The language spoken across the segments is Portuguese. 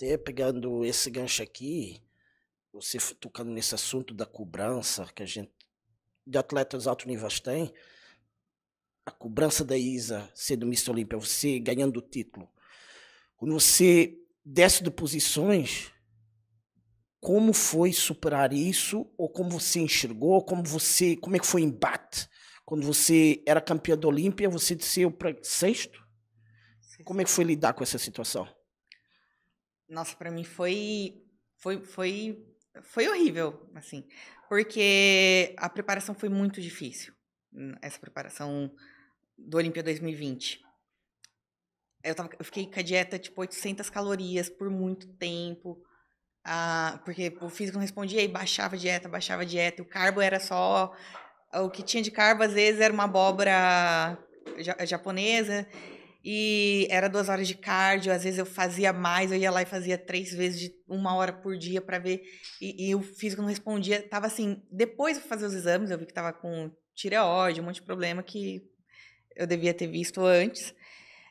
Até pegando esse gancho aqui, você tocando nesse assunto da cobrança que a gente de atletas altos alto nível tem, a cobrança da Isa sendo Miss Olímpia, você ganhando o título, quando você desce de posições, como foi superar isso ou como você enxergou, como você, como é que foi o embate? Quando você era campeã da Olímpia, você desceu para sexto? Como é que foi lidar com essa situação? Nossa, para mim foi, foi, foi, foi horrível, assim, porque a preparação foi muito difícil. Hum, essa preparação do Olimpia 2020. Eu, tava, eu fiquei com a dieta tipo 800 calorias por muito tempo. Ah, porque o físico não respondia e baixava a dieta, baixava a dieta. O carbo era só. O que tinha de carbo, às vezes, era uma abóbora japonesa. E era duas horas de cardio, às vezes eu fazia mais, eu ia lá e fazia três vezes de uma hora por dia para ver. E, e, o físico não respondia. Tava assim, depois de fazer os exames, eu vi que tava com tireoide, um monte de problema que eu devia ter visto antes.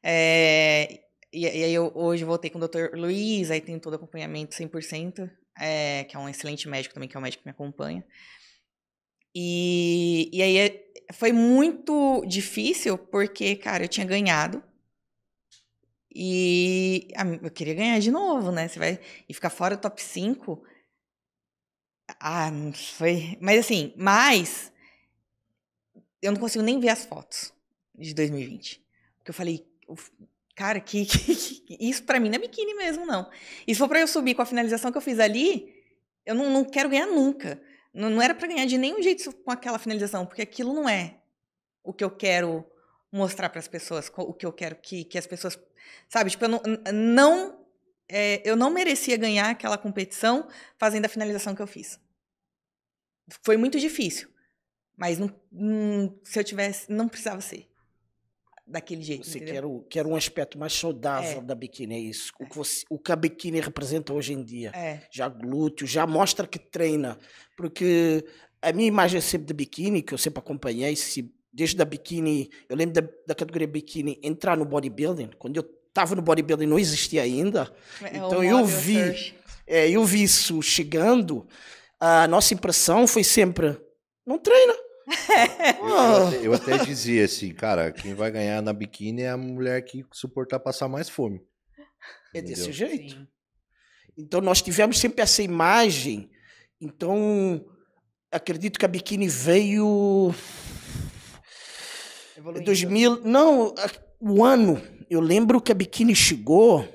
É, e, e, aí eu hoje voltei com o Dr. Luiz, aí tem todo acompanhamento 100%, é, eh, que é um excelente médico também, que é o um médico que me acompanha. E, e aí eh, foi muito difícil, porque, cara, eu tinha ganhado e ah, eu queria ganhar de novo, né? Você vai e ficar fora do top 5. Ah, não foi. Mas assim, mas eu não consigo nem ver as fotos de 2020. Porque eu falei, cara, que, que, que isso para mim não é biquíni mesmo, não. E se for pra eu subir com a finalização que eu fiz ali, eu não, não quero ganhar nunca. Não, não era para ganhar de nenhum jeito com aquela finalização, porque aquilo não é o que eu quero mostrar para as pessoas o que eu quero que, que as pessoas. Sabe? Tipo, eu não. não é, eu não merecia ganhar aquela competição fazendo a finalização que eu fiz. Foi muito difícil. Mas não, não, hum, se eu tivesse. Não precisava ser daquele jeito. Você quer, o, quer, um aspecto mais saudável é. da biquíni, é isso. O, é. que você, o que a biquíni representa hoje em dia. É. Já glúteo, já mostra que treina. Porque a minha imagem é sempre de biquíni, que eu sempre acompanhei, se desde a biquíni, eu lembro da, da categoria biquíni entrar no bodybuilding, quando eu estava no bodybuilding não existia ainda. É, é então eu vi, é, eu vi isso chegando. A nossa impressão foi sempre: não treina. eu, eu, ah. até, eu, até, dizia assim, cara, quem vai ganhar na biquíni é a mulher que suportar passar mais fome. É entendeu? desse jeito. Sim. Então nós tivemos sempre essa imagem. Então acredito que a biquíni veio Evoluindo. 2000, não, o ano. Eu lembro que a Biquíni chegou,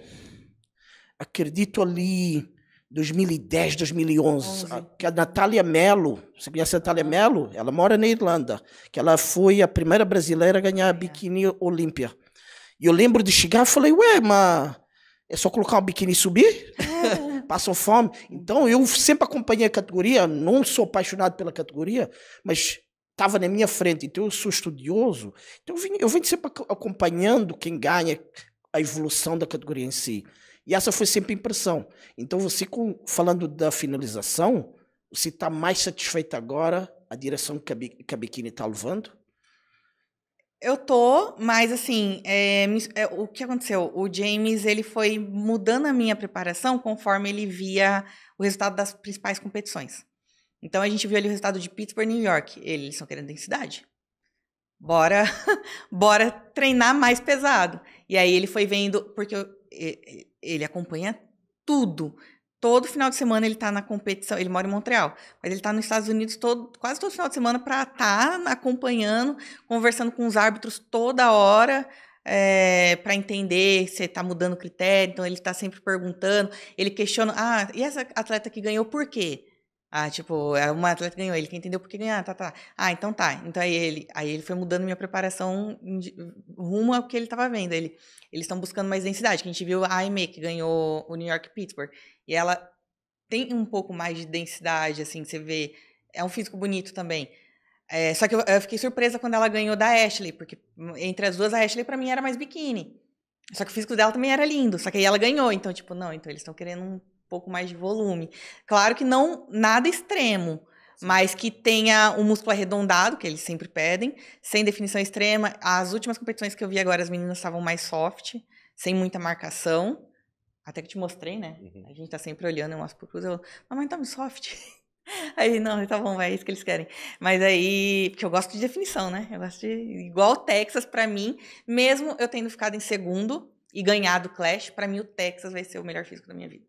acredito ali, 2010, 2011. que a Natália Melo, você conhece a Natália Melo? Ela mora na Irlanda. Que ela foi a primeira brasileira a ganhar a Biquíni Olímpia. E eu lembro de chegar e falei, ué, mas é só colocar um biquíni e subir? Passam fome. Então, eu sempre acompanhei a categoria, não sou apaixonado pela categoria, mas estava na minha frente, então eu sou estudioso, então eu vim, eu vim sempre acompanhando quem ganha a evolução da categoria em si. E essa foi sempre a impressão. Então você, com, falando da finalização, você está mais satisfeito agora a direção que a, que a Biquíni está levando? Eu tô, mas assim, é, é, o que aconteceu? O James ele foi mudando a minha preparação conforme ele via o resultado das principais competições. Então a gente viu ali o resultado de Pittsburgh New York. Eles estão querendo densidade. Bora, bora treinar mais pesado. E aí ele foi vendo, porque ele acompanha tudo. Todo final de semana ele está na competição, ele mora em Montreal, mas ele está nos Estados Unidos todo, quase todo final de semana para estar tá acompanhando, conversando com os árbitros toda hora, é, eh, para entender se está mudando o critério, então ele está sempre perguntando, ele questiona, ah, e essa atleta que ganhou por quê? Ah, tipo, é uma atleta ganhou, ele quer entender por que ganhar, tá, tá. Ah, então tá. Então aí ele, aí ele foi mudando minha preparação rumo ao que ele estava vendo. Ele, eles estão buscando mais densidade, que a gente viu a Aimee que ganhou o New York Pittsburgh. E ela tem um pouco mais de densidade, assim, você vê. É um físico bonito também. É, só que eu, eu, fiquei surpresa quando ela ganhou da Ashley, porque entre as duas a Ashley para mim era mais biquíni. Só que o físico dela também era lindo, só que aí ela ganhou, então tipo, não, então eles estão querendo um pouco mais de volume. Claro que não nada extremo, mas que tenha um músculo arredondado, que eles sempre pedem, sem definição extrema. As últimas competições que eu vi agora, as meninas estavam mais soft, sem muita marcação. Até que te mostrei, né? Uhum. A gente tá sempre olhando umas pucus, eu, mamãe, tá muito soft. Aí, não, tá bom, é isso que eles querem. Mas aí, porque eu gosto de definição, né? Eu gosto de. Igual o Texas, para mim, mesmo eu tendo ficado em segundo e ganhado o Clash, para mim o Texas vai ser o melhor físico da minha vida.